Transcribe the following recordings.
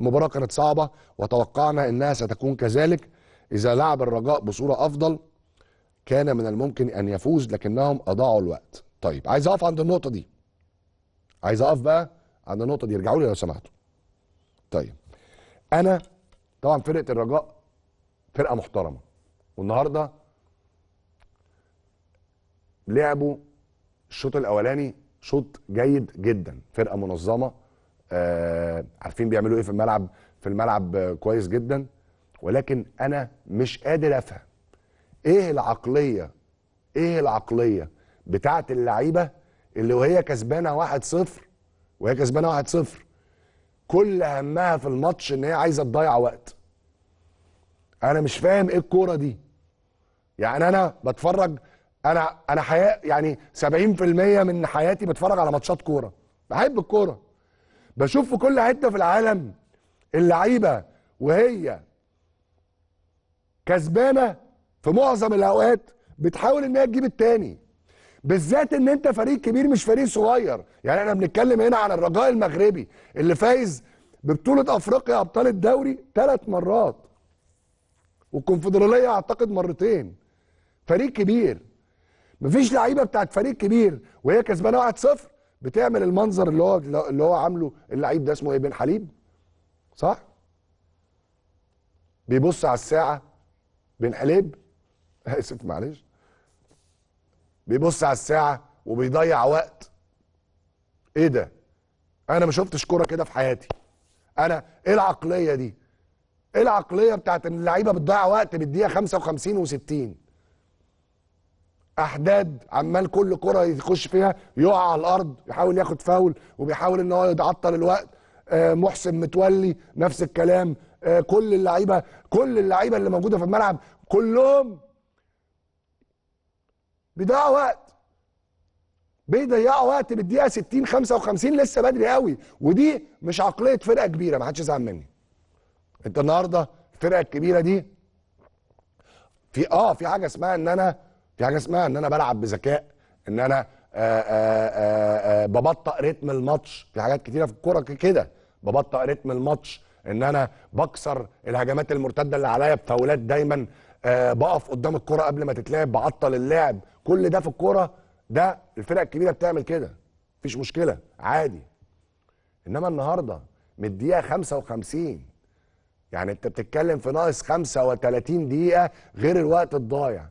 المباراه كانت صعبه وتوقعنا انها ستكون كذلك اذا لعب الرجاء بصوره افضل كان من الممكن ان يفوز لكنهم اضاعوا الوقت طيب عايز اقف عند النقطه دي عايز اقف بقى عند النقطه دي ارجعوا لي لو سمحتوا طيب انا طبعا فرقه الرجاء فرقه محترمه والنهارده لعبوا الشوط الاولاني شوط جيد جدا فرقه منظمه آه، عارفين بيعملوا ايه في الملعب في الملعب كويس جدا ولكن انا مش قادر افهم ايه العقليه ايه العقليه بتاعه اللعيبه اللي وهي كسبانه 1-0 وهي كسبانه 1-0 كل همها في الماتش ان هي عايزه تضيع وقت انا مش فاهم ايه الكوره دي يعني انا بتفرج انا انا حياه يعني 70% من حياتي بتفرج على ماتشات كوره بحب الكوره بشوف في كل حته في العالم اللعيبه وهي كسبانه في معظم الاوقات بتحاول ان هي تجيب التاني بالذات ان انت فريق كبير مش فريق صغير يعني احنا بنتكلم هنا عن الرجاء المغربي اللي فايز ببطوله افريقيا ابطال الدوري ثلاث مرات والكونفدراليه اعتقد مرتين فريق كبير مفيش لعيبه بتاعت فريق كبير وهي كسبانه 1-0 بتعمل المنظر اللي هو اللي هو عامله اللعيب ده اسمه ايه بن حليب صح بيبص على الساعه بن حليب اسف معلش بيبص على الساعه وبيضيع وقت ايه ده انا ما شفتش كوره كده في حياتي انا ايه العقليه دي ايه العقليه بتاعت ان اللعيبه بتضيع وقت بالدقيقه 55 و60 احداد عمال كل كره يخش فيها يقع على الارض يحاول ياخد فاول وبيحاول ان هو يتعطل الوقت آه، محسن متولي نفس الكلام آه، كل اللعيبه كل اللعيبه اللي موجوده في الملعب كلهم بيضيعوا وقت بيضيعوا وقت بالدقيقه 60 55 لسه بدري قوي ودي مش عقليه فرقه كبيره ما حدش يزعل مني انت النهارده الفرقه الكبيره دي في اه في حاجه اسمها ان انا في حاجه اسمها ان انا بلعب بذكاء ان انا آآ آه، آآ آه، آآ آه، ببطأ رتم الماتش في حاجات كتيره في الكوره كده ببطأ رتم الماتش ان انا بكسر الهجمات المرتده اللي عليا بفاولات دايما بقف قدام الكوره قبل ما تتلعب بعطل اللعب كل ده في الكوره ده الفرق الكبيره بتعمل كده مفيش مشكله عادي انما النهارده من الدقيقه 55 يعني انت بتتكلم في ناقص 35 دقيقه غير الوقت الضايع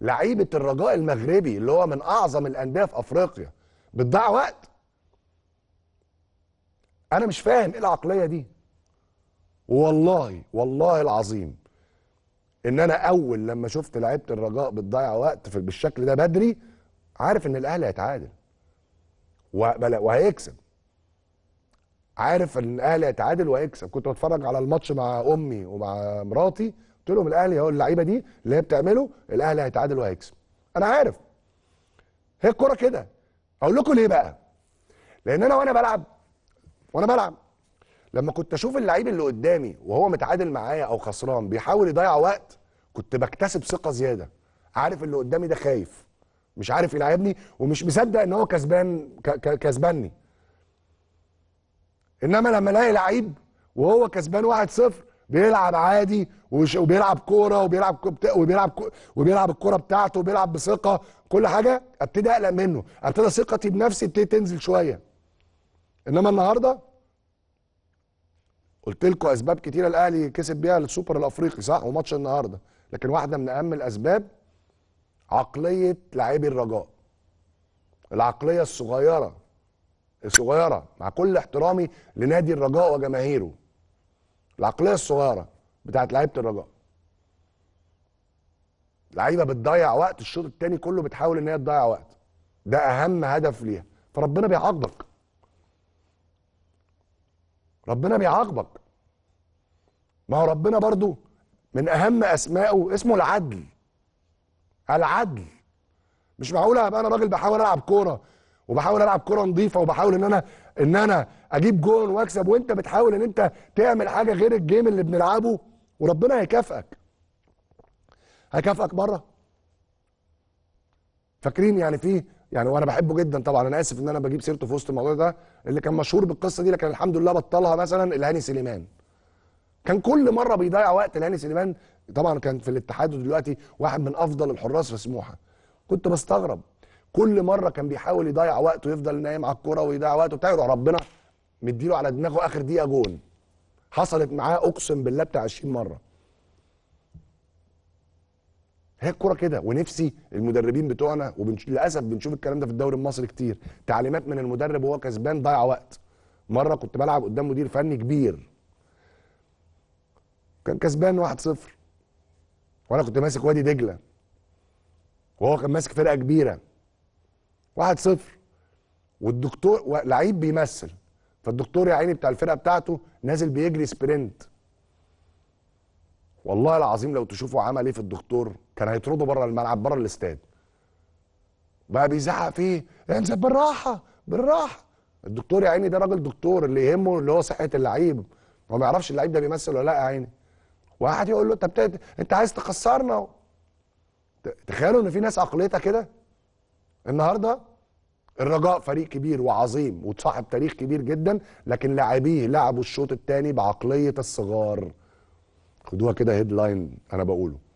لعيبه الرجاء المغربي اللي هو من اعظم الانديه في افريقيا بتضيع وقت انا مش فاهم ايه العقليه دي والله والله العظيم ان انا اول لما شفت لعيبه الرجاء بتضيع وقت بالشكل ده بدري عارف ان الاهلي هيتعادل وهيكسب عارف ان الاهلي هيتعادل وهيكسب كنت بتفرج على الماتش مع امي ومع مراتي لهم الاهلي هو اللعيبه دي اللي هي بتعمله الاهلي هيتعادل وهيكسب انا عارف هي الكوره كده اقول لكم ليه بقى لان انا وانا بلعب وانا بلعب لما كنت اشوف اللعيب اللي قدامي وهو متعادل معايا او خسران بيحاول يضيع وقت كنت بكتسب ثقه زياده عارف اللي قدامي ده خايف مش عارف يلعبني ومش مصدق ان هو كسبان كسباني انما لما الاقي لعيب وهو كسبان 1-0 بيلعب عادي وبيلعب كوره وبيلعب وبيلعب وبيلعب الكوره بتاعته وبيلعب بثقه كل حاجه ابتدي اقلق منه ابتدي ثقتي بنفسي ابتدي تنزل شويه انما النهارده قلت لكم اسباب كتيره الاهلي كسب بيها السوبر الافريقي صح وماتش النهارده لكن واحده من اهم الاسباب عقليه لاعبي الرجاء العقليه الصغيره الصغيره مع كل احترامي لنادي الرجاء وجماهيره العقليه الصغيره بتاعت لعيبه الرجاء لعيبه بتضيع وقت الشوط الثاني كله بتحاول ان هي تضيع وقت ده اهم هدف ليها فربنا بيعاقبك ربنا بيعاقبك ما هو ربنا برضو من اهم اسمائه اسمه العدل العدل مش معقوله ابقى انا راجل بحاول العب كوره وبحاول العب كره نظيفه وبحاول ان انا ان انا اجيب جون واكسب وانت بتحاول ان انت تعمل حاجه غير الجيم اللي بنلعبه وربنا هيكافئك هيكافئك بره فاكرين يعني في يعني وانا بحبه جدا طبعا انا اسف ان انا بجيب سيرته في وسط الموضوع ده اللي كان مشهور بالقصه دي لكن الحمد لله بطلها مثلا الهاني سليمان كان كل مره بيضيع وقت الهاني سليمان طبعا كان في الاتحاد ودلوقتي واحد من افضل الحراس في سموحه كنت بستغرب كل مره كان بيحاول يضيع وقته يفضل نايم على الكوره ويضيع وقته بتاع يروح ربنا مديله على دماغه اخر دقيقه جون حصلت معاه اقسم بالله بتاع 20 مره هي الكوره كده ونفسي المدربين بتوعنا وبنش... للاسف بنشوف الكلام ده في الدوري المصري كتير تعليمات من المدرب وهو كسبان ضيع وقت مره كنت بلعب قدام مدير فني كبير كان كسبان 1-0 وانا كنت ماسك وادي دجله وهو كان ماسك فرقه كبيره واحد صفر والدكتور لعيب بيمثل فالدكتور يا عيني بتاع الفرقه بتاعته نازل بيجري سبرنت والله العظيم لو تشوفوا عمل ايه في الدكتور كان هيطرده بره الملعب بره الاستاد بقى بيزعق فيه انزل بالراحه بالراحه الدكتور يا عيني ده راجل دكتور اللي يهمه اللي هو صحه اللعيب هو ما يعرفش اللعيب ده بيمثل ولا لا يا عيني واحد يقول له انت انت عايز تخسرنا تخيلوا ان في ناس عقليتها كده النهارده الرجاء فريق كبير وعظيم وصاحب تاريخ كبير جدا لكن لاعبيه لعبوا الشوط الثاني بعقليه الصغار خدوها كده هيد لاين انا بقوله